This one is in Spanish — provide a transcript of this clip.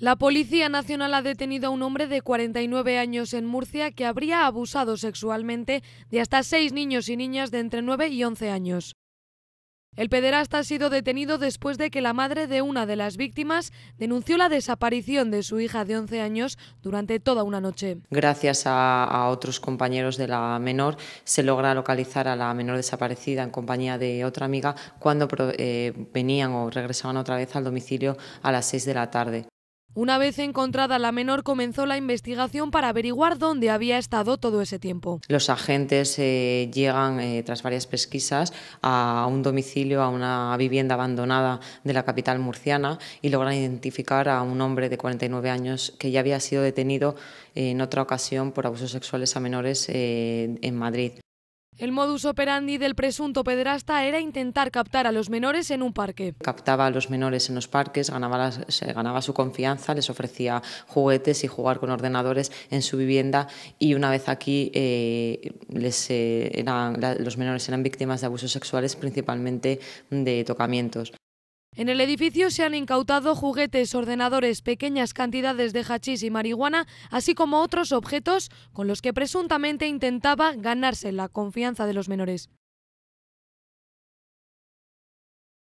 La Policía Nacional ha detenido a un hombre de 49 años en Murcia que habría abusado sexualmente de hasta seis niños y niñas de entre 9 y 11 años. El pederasta ha sido detenido después de que la madre de una de las víctimas denunció la desaparición de su hija de 11 años durante toda una noche. Gracias a, otros compañeros de la menor se logra localizar a la menor desaparecida en compañía de otra amiga cuando eh, venían o regresaban otra vez al domicilio a las 6 de la tarde. Una vez encontrada la menor, comenzó la investigación para averiguar dónde había estado todo ese tiempo. Los agentes eh, llegan, eh, tras varias pesquisas, a un domicilio, a una vivienda abandonada de la capital murciana y logran identificar a un hombre de 49 años que ya había sido detenido eh, en otra ocasión por abusos sexuales a menores en Madrid. El modus operandi del presunto pederasta era intentar captar a los menores en un parque. Captaba a los menores en los parques, ganaba, ganaba su confianza, les ofrecía juguetes y jugar con ordenadores en su vivienda y una vez aquí eh, eh, eran, los menores eran víctimas de abusos sexuales, principalmente de tocamientos. En el edificio se han incautado juguetes, ordenadores, pequeñas cantidades de hachís y marihuana, así como otros objetos con los que presuntamente intentaba ganarse la confianza de los menores.